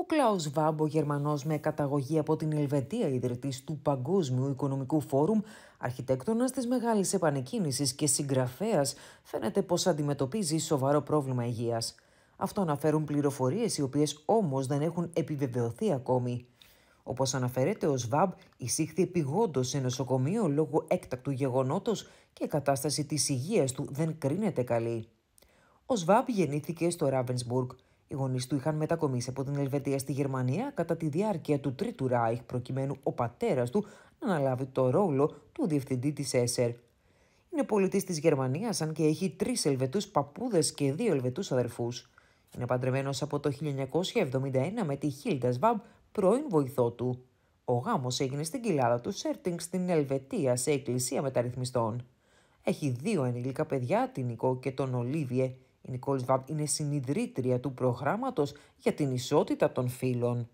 Ο Κλάους Βάμπο, Γερμανός με καταγωγή από την Ελβετία, ιδρυτής του Παγκόσμιου Οικονομικού Φόρουμ, αρχιτέκτονας της μεγάλης επανεκκίνησης και συγγραφέας, φαίνεται πως αντιμετωπίζει σοβαρό πρόβλημα υγείας. Αυτό αναφέρουν πληροφορίες οι οποίες όμως δεν έχουν επιβεβαιωθεί ακόμη. Όπως αναφέρεται, ο ΣΒΑΜ εισήχθη επιγόντως σε νοσοκομείο λόγω έκτακτου γεγονότος και η κατάσταση της υγείας του δεν κρίνεται καλή. Ο ΣΒΑΜ γεννήθηκε στο Ράβενσμπουργκ. Οι γονείς του είχαν μετακομίσει από την Ελβετία στη Γερμανία κατά τη διάρκεια του Τρίτου Ράιχ, προκειμένου ο πατέρας του να αναλάβει το ρόλο του διευθυντή της ΕΣΕΡ. Είναι πολιτής της Γερμανίας, αν και έχει τρεις Ελβετούς παππούδες και δύο Ελβετούς αδερφούς. Είναι παντρεμένος από το 1971 με τη Χίλντα Σβάμπ, πρώην βοηθό του. Ο γάμος έγινε στην κοιλάδα του Σέρτινγκ στην Ελβετία σε εκκλησία μεταρρυθμιστών. Έχει δύο ενήλικα παιδιά, την Νικό και τον Ολίβιε. Νικόλ Σβάμπ είναι συνειδητρία του προγράμματος για την ισότητα των φύλων.